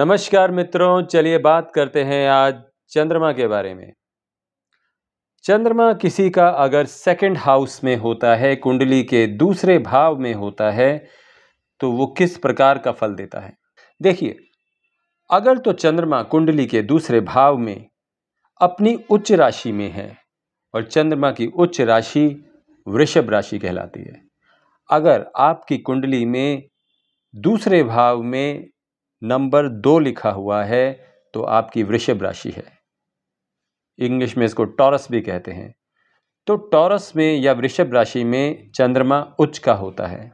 नमस्कार मित्रों चलिए बात करते हैं आज चंद्रमा के बारे में चंद्रमा किसी का अगर सेकंड हाउस में होता है कुंडली के दूसरे भाव में होता है तो वो किस प्रकार का फल देता है देखिए अगर तो चंद्रमा कुंडली के दूसरे भाव में अपनी उच्च राशि में है और चंद्रमा की उच्च राशि वृषभ राशि कहलाती है अगर आपकी कुंडली में दूसरे भाव में नंबर दो लिखा हुआ है तो आपकी वृषभ राशि है इंग्लिश में इसको टॉरस भी कहते हैं तो टॉरस में या वृषभ राशि में चंद्रमा उच्च का होता है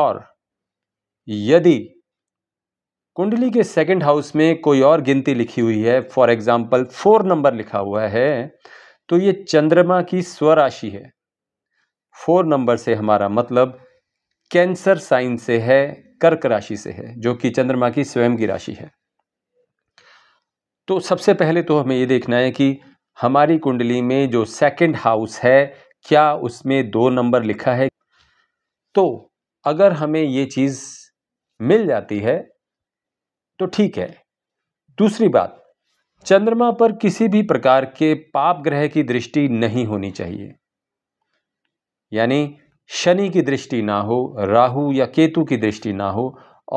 और यदि कुंडली के सेकंड हाउस में कोई और गिनती लिखी हुई है फॉर एग्जांपल फोर नंबर लिखा हुआ है तो ये चंद्रमा की स्वराशि है फोर नंबर से हमारा मतलब कैंसर साइन से है कर्क राशि से है जो कि चंद्रमा की स्वयं की राशि है तो सबसे पहले तो हमें ये देखना है कि हमारी कुंडली में जो सेकंड हाउस है क्या उसमें दो नंबर लिखा है तो अगर हमें ये चीज़ मिल जाती है तो ठीक है दूसरी बात चंद्रमा पर किसी भी प्रकार के पाप ग्रह की दृष्टि नहीं होनी चाहिए यानी शनि की दृष्टि ना हो राहु या केतु की दृष्टि ना हो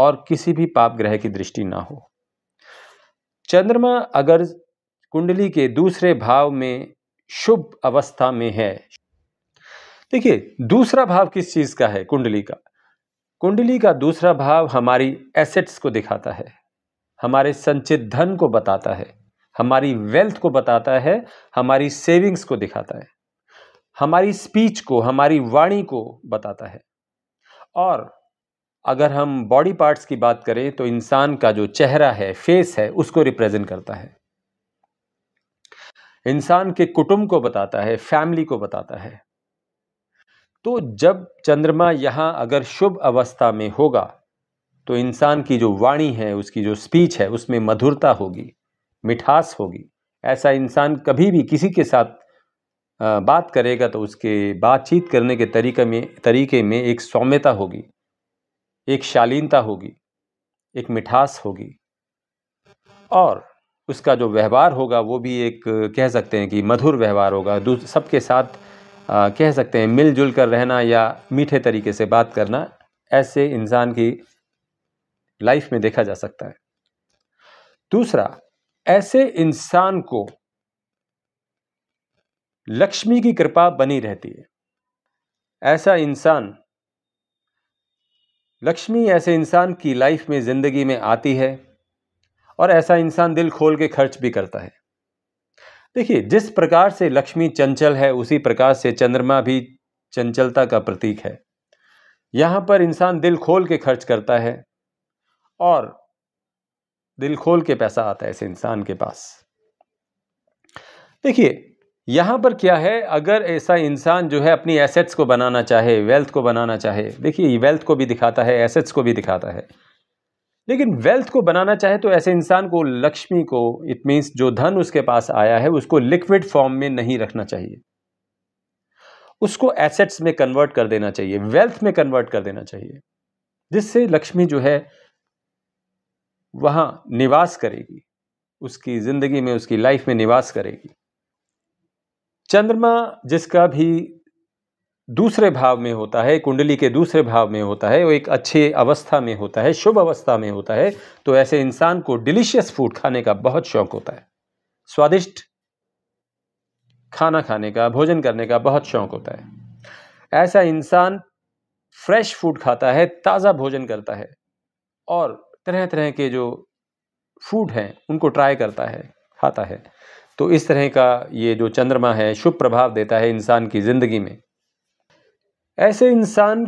और किसी भी पाप ग्रह की दृष्टि ना हो चंद्रमा अगर कुंडली के दूसरे भाव में शुभ अवस्था में है देखिए दूसरा भाव किस चीज़ का है कुंडली का कुंडली का दूसरा भाव हमारी एसेट्स को दिखाता है हमारे संचित धन को बताता है हमारी वेल्थ को बताता है हमारी सेविंग्स को दिखाता है हमारी स्पीच को हमारी वाणी को बताता है और अगर हम बॉडी पार्ट्स की बात करें तो इंसान का जो चेहरा है फेस है उसको रिप्रेजेंट करता है इंसान के कुटुंब को बताता है फैमिली को बताता है तो जब चंद्रमा यहाँ अगर शुभ अवस्था में होगा तो इंसान की जो वाणी है उसकी जो स्पीच है उसमें मधुरता होगी मिठास होगी ऐसा इंसान कभी भी किसी के साथ बात करेगा तो उसके बातचीत करने के तरीके में तरीके में एक सौम्यता होगी एक शालीनता होगी एक मिठास होगी और उसका जो व्यवहार होगा वो भी एक कह सकते हैं कि मधुर व्यवहार होगा सबके साथ आ, कह सकते हैं मिलजुल कर रहना या मीठे तरीके से बात करना ऐसे इंसान की लाइफ में देखा जा सकता है दूसरा ऐसे इंसान को लक्ष्मी की कृपा बनी रहती है ऐसा इंसान लक्ष्मी ऐसे इंसान की लाइफ में ज़िंदगी में आती है और ऐसा इंसान दिल खोल के खर्च भी करता है देखिए जिस प्रकार से लक्ष्मी चंचल है उसी प्रकार से चंद्रमा भी चंचलता का प्रतीक है यहाँ पर इंसान दिल खोल के खर्च करता है और दिल खोल के पैसा आता है ऐसे इंसान के पास देखिए यहाँ पर क्या है अगर ऐसा इंसान जो है अपनी एसेट्स को बनाना चाहे वेल्थ को बनाना चाहे देखिए वेल्थ को भी दिखाता है एसेट्स को भी दिखाता है लेकिन वेल्थ को बनाना चाहे तो ऐसे इंसान को लक्ष्मी को इट मीन्स जो धन उसके पास आया है उसको लिक्विड फॉर्म में नहीं रखना चाहिए उसको एसेट्स में कन्वर्ट कर देना चाहिए वेल्थ में कन्वर्ट कर देना चाहिए जिससे लक्ष्मी जो है वहाँ निवास करेगी उसकी ज़िंदगी में उसकी लाइफ में निवास करेगी चंद्रमा जिसका भी दूसरे भाव में होता है कुंडली के दूसरे भाव में होता है वो एक अच्छे अवस्था में होता है शुभ अवस्था में होता है तो ऐसे इंसान को डिलीशियस फूड खाने का बहुत शौक होता है स्वादिष्ट खाना खाने का भोजन करने का बहुत शौक होता है ऐसा इंसान फ्रेश फूड खाता है ताज़ा भोजन करता है और तरह तरह के जो फूड हैं उनको ट्राई करता है खाता है तो इस तरह का ये जो चंद्रमा है शुभ प्रभाव देता है इंसान की ज़िंदगी में ऐसे इंसान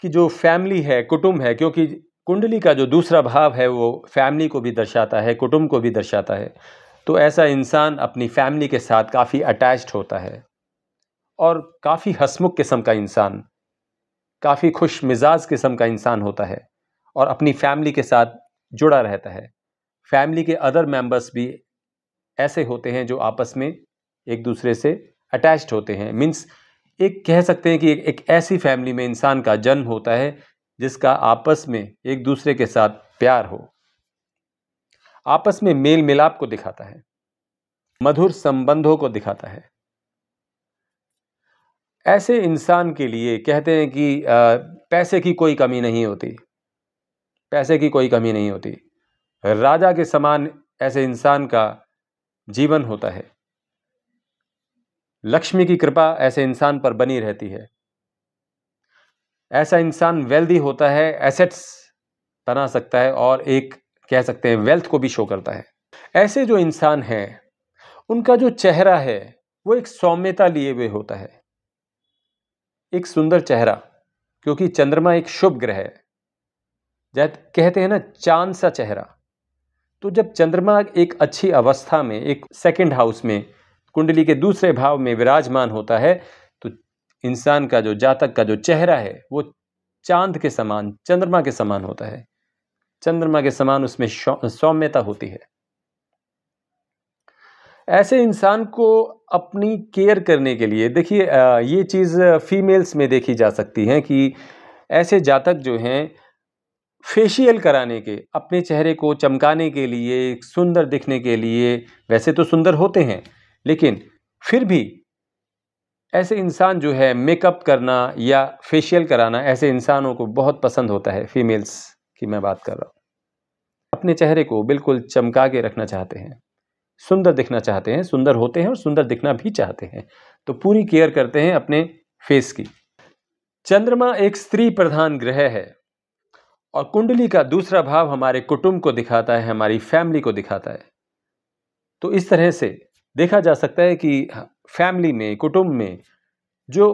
की जो फैमिली है कुटुंब है क्योंकि कुंडली का जो दूसरा भाव है वो फैमिली को भी दर्शाता है कुटुंब को भी दर्शाता है तो ऐसा इंसान अपनी फैमिली के साथ काफ़ी अटैच्ड होता है और काफ़ी हसमुख किस्म का इंसान काफ़ी खुश मिजाज किस्म का इंसान होता है और अपनी फैमिली के साथ जुड़ा रहता है फैमिली के अदर मेंबर्स भी ऐसे होते हैं जो आपस में एक दूसरे से अटैच्ड होते हैं मीन्स एक कह सकते हैं कि एक, एक ऐसी फैमिली में इंसान का जन्म होता है जिसका आपस में एक दूसरे के साथ प्यार हो आपस में मेल मिलाप को दिखाता है मधुर संबंधों को दिखाता है ऐसे इंसान के लिए कहते हैं कि पैसे की कोई कमी नहीं होती पैसे की कोई कमी नहीं होती राजा के समान ऐसे इंसान का जीवन होता है लक्ष्मी की कृपा ऐसे इंसान पर बनी रहती है ऐसा इंसान वेल्दी होता है एसेट्स बना सकता है और एक कह सकते हैं वेल्थ को भी शो करता है ऐसे जो इंसान हैं उनका जो चेहरा है वो एक सौम्यता लिए हुए होता है एक सुंदर चेहरा क्योंकि चंद्रमा एक शुभ ग्रह है कहते हैं ना चांद सा चेहरा तो जब चंद्रमा एक अच्छी अवस्था में एक सेकेंड हाउस में कुंडली के दूसरे भाव में विराजमान होता है तो इंसान का जो जातक का जो चेहरा है वो चांद के समान चंद्रमा के समान होता है चंद्रमा के समान उसमें सौम्यता होती है ऐसे इंसान को अपनी केयर करने के लिए देखिए ये चीज़ फीमेल्स में देखी जा सकती है कि ऐसे जातक जो हैं फेशियल कराने के अपने चेहरे को चमकाने के लिए सुंदर दिखने के लिए वैसे तो सुंदर होते हैं लेकिन फिर भी ऐसे इंसान जो है मेकअप करना या फेशियल कराना ऐसे इंसानों को बहुत पसंद होता है फीमेल्स की मैं बात कर रहा हूँ अपने चेहरे को बिल्कुल चमका के रखना चाहते हैं सुंदर दिखना चाहते हैं सुंदर होते हैं और सुंदर दिखना भी चाहते हैं तो पूरी केयर करते हैं अपने फेस की चंद्रमा एक स्त्री प्रधान ग्रह है और कुंडली का दूसरा भाव हमारे कुटुंब को दिखाता है हमारी फैमिली को दिखाता है तो इस तरह से देखा जा सकता है कि फैमिली में कुटुंब में जो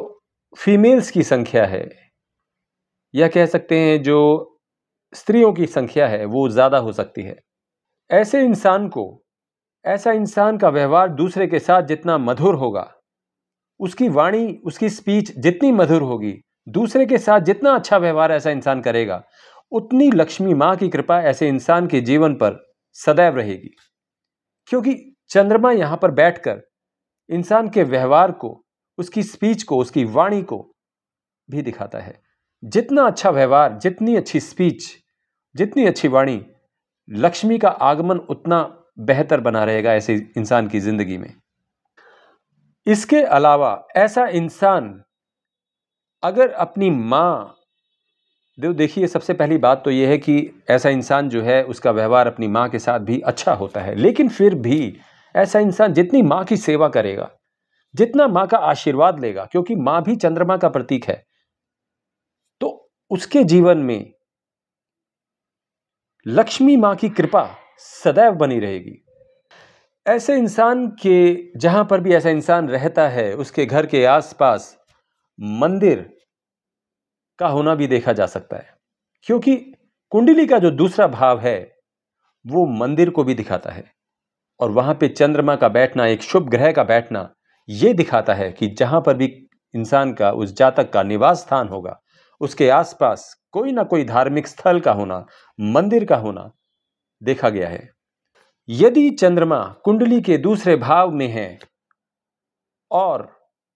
फीमेल्स की संख्या है या कह सकते हैं जो स्त्रियों की संख्या है वो ज़्यादा हो सकती है ऐसे इंसान को ऐसा इंसान का व्यवहार दूसरे के साथ जितना मधुर होगा उसकी वाणी उसकी स्पीच जितनी मधुर होगी दूसरे के साथ जितना अच्छा व्यवहार ऐसा इंसान करेगा उतनी लक्ष्मी माँ की कृपा ऐसे इंसान के जीवन पर सदैव रहेगी क्योंकि चंद्रमा यहाँ पर बैठकर इंसान के व्यवहार को उसकी स्पीच को उसकी वाणी को भी दिखाता है जितना अच्छा व्यवहार जितनी अच्छी स्पीच जितनी अच्छी वाणी लक्ष्मी का आगमन उतना बेहतर बना रहेगा ऐसे इंसान की ज़िंदगी में इसके अलावा ऐसा इंसान अगर अपनी माँ देव देखिए सबसे पहली बात तो ये है कि ऐसा इंसान जो है उसका व्यवहार अपनी माँ के साथ भी अच्छा होता है लेकिन फिर भी ऐसा इंसान जितनी माँ की सेवा करेगा जितना माँ का आशीर्वाद लेगा क्योंकि माँ भी चंद्रमा का प्रतीक है तो उसके जीवन में लक्ष्मी माँ की कृपा सदैव बनी रहेगी ऐसे इंसान के जहाँ पर भी ऐसा इंसान रहता है उसके घर के आसपास मंदिर का होना भी देखा जा सकता है क्योंकि कुंडली का जो दूसरा भाव है वो मंदिर को भी दिखाता है और वहां पे चंद्रमा का बैठना एक शुभ ग्रह का बैठना ये दिखाता है कि जहां पर भी इंसान का उस जातक का निवास स्थान होगा उसके आसपास कोई ना कोई धार्मिक स्थल का होना मंदिर का होना देखा गया है यदि चंद्रमा कुंडली के दूसरे भाव में है और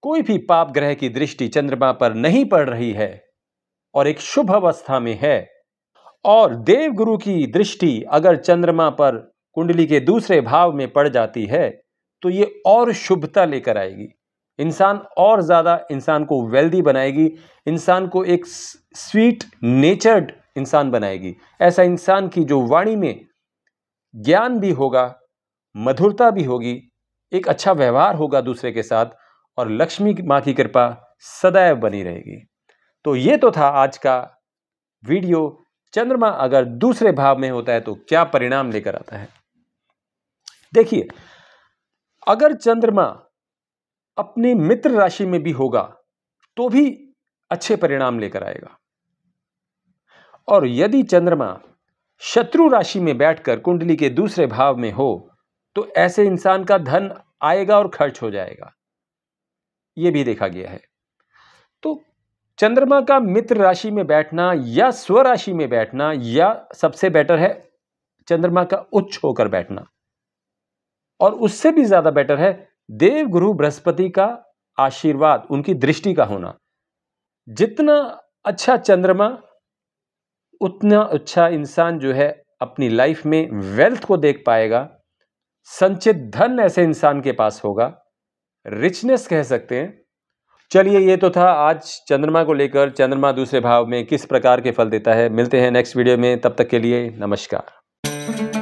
कोई भी पाप ग्रह की दृष्टि चंद्रमा पर नहीं पड़ रही है और एक शुभ अवस्था में है और देव गुरु की दृष्टि अगर चंद्रमा पर कुंडली के दूसरे भाव में पड़ जाती है तो ये और शुभता लेकर आएगी इंसान और ज़्यादा इंसान को वेल्दी बनाएगी इंसान को एक स्वीट नेचर्ड इंसान बनाएगी ऐसा इंसान की जो वाणी में ज्ञान भी होगा मधुरता भी होगी एक अच्छा व्यवहार होगा दूसरे के साथ और लक्ष्मी माँ की कृपा सदैव बनी रहेगी तो ये तो था आज का वीडियो चंद्रमा अगर दूसरे भाव में होता है तो क्या परिणाम लेकर आता है देखिए अगर चंद्रमा अपने मित्र राशि में भी होगा तो भी अच्छे परिणाम लेकर आएगा और यदि चंद्रमा शत्रु राशि में बैठकर कुंडली के दूसरे भाव में हो तो ऐसे इंसान का धन आएगा और खर्च हो जाएगा यह भी देखा गया है तो चंद्रमा का मित्र राशि में बैठना या स्व राशि में बैठना या सबसे बेटर है चंद्रमा का उच्च होकर बैठना और उससे भी ज़्यादा बेटर है देव गुरु बृहस्पति का आशीर्वाद उनकी दृष्टि का होना जितना अच्छा चंद्रमा उतना अच्छा इंसान जो है अपनी लाइफ में वेल्थ को देख पाएगा संचित धन ऐसे इंसान के पास होगा रिचनेस कह सकते हैं चलिए ये तो था आज चंद्रमा को लेकर चंद्रमा दूसरे भाव में किस प्रकार के फल देता है मिलते हैं नेक्स्ट वीडियो में तब तक के लिए नमस्कार